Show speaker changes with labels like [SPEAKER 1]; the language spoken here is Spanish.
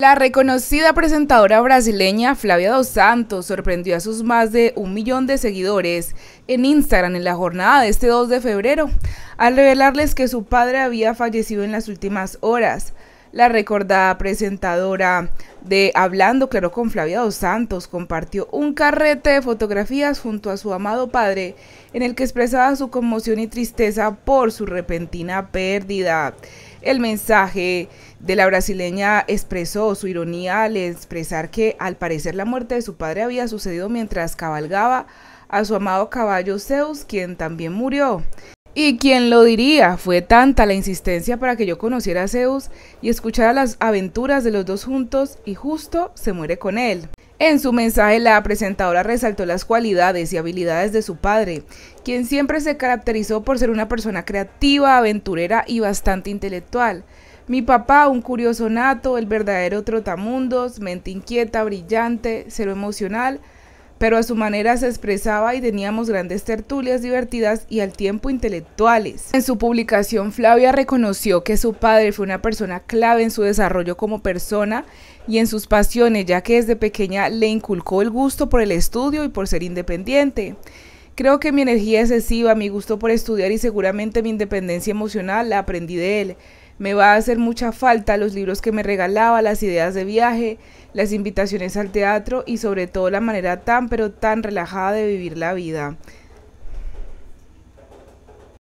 [SPEAKER 1] La reconocida presentadora brasileña Flavia Dos Santos sorprendió a sus más de un millón de seguidores en Instagram en la jornada de este 2 de febrero, al revelarles que su padre había fallecido en las últimas horas. La recordada presentadora de Hablando Claro con Flavia Dos Santos compartió un carrete de fotografías junto a su amado padre en el que expresaba su conmoción y tristeza por su repentina pérdida. El mensaje de la brasileña expresó su ironía al expresar que al parecer la muerte de su padre había sucedido mientras cabalgaba a su amado caballo Zeus, quien también murió. Y quien lo diría, fue tanta la insistencia para que yo conociera a Zeus y escuchara las aventuras de los dos juntos y justo se muere con él. En su mensaje, la presentadora resaltó las cualidades y habilidades de su padre, quien siempre se caracterizó por ser una persona creativa, aventurera y bastante intelectual. Mi papá, un curioso nato, el verdadero trotamundos, mente inquieta, brillante, cero emocional, pero a su manera se expresaba y teníamos grandes tertulias divertidas y al tiempo intelectuales. En su publicación, Flavia reconoció que su padre fue una persona clave en su desarrollo como persona y en sus pasiones, ya que desde pequeña le inculcó el gusto por el estudio y por ser independiente. Creo que mi energía excesiva, mi gusto por estudiar y seguramente mi independencia emocional la aprendí de él. Me va a hacer mucha falta los libros que me regalaba, las ideas de viaje, las invitaciones al teatro y sobre todo la manera tan pero tan relajada de vivir la vida.